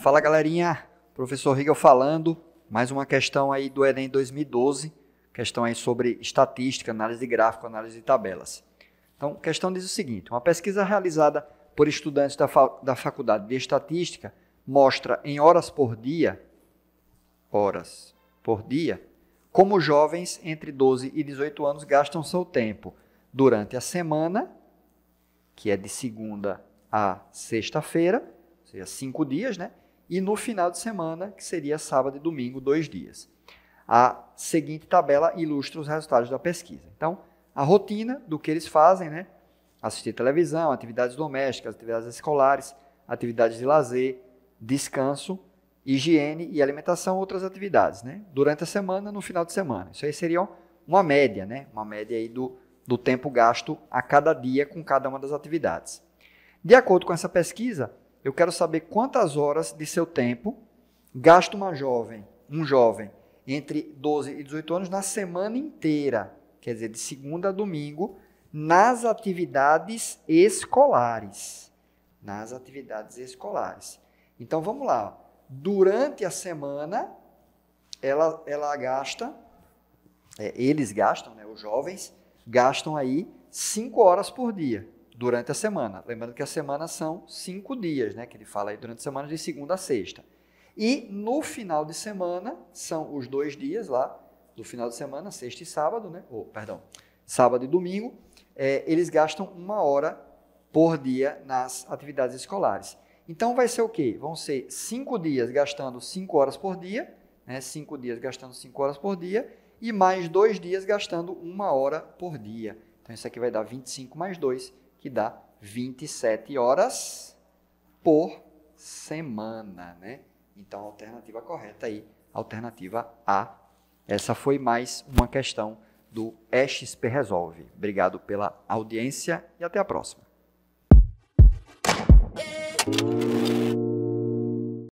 Fala galerinha, professor Rigel falando, mais uma questão aí do Enem 2012, questão aí sobre estatística, análise gráfica, gráfico, análise de tabelas. Então, a questão diz o seguinte, uma pesquisa realizada por estudantes da, fa da Faculdade de Estatística mostra em horas por dia, horas por dia, como jovens entre 12 e 18 anos gastam seu tempo durante a semana, que é de segunda a sexta-feira, ou seja, cinco dias, né? e no final de semana, que seria sábado e domingo, dois dias. A seguinte tabela ilustra os resultados da pesquisa. Então, a rotina do que eles fazem, né? Assistir televisão, atividades domésticas, atividades escolares, atividades de lazer, descanso, higiene e alimentação, outras atividades, né? Durante a semana, no final de semana. Isso aí seria uma média, né? Uma média aí do, do tempo gasto a cada dia com cada uma das atividades. De acordo com essa pesquisa, eu quero saber quantas horas de seu tempo gasta uma jovem, um jovem, entre 12 e 18 anos na semana inteira, quer dizer, de segunda a domingo, nas atividades escolares. Nas atividades escolares. Então vamos lá. Durante a semana, ela, ela gasta, é, eles gastam, né, os jovens, gastam aí 5 horas por dia durante a semana. Lembrando que a semana são cinco dias, né? Que ele fala aí durante a semana de segunda a sexta. E no final de semana são os dois dias lá do final de semana, sexta e sábado, né? Ou, oh, perdão, sábado e domingo. É, eles gastam uma hora por dia nas atividades escolares. Então vai ser o quê? Vão ser cinco dias gastando cinco horas por dia, né? Cinco dias gastando cinco horas por dia e mais dois dias gastando uma hora por dia. Então isso aqui vai dar 25 mais 2, que dá 27 horas por semana, né? Então, a alternativa correta aí, alternativa A. Essa foi mais uma questão do XP Resolve. Obrigado pela audiência e até a próxima.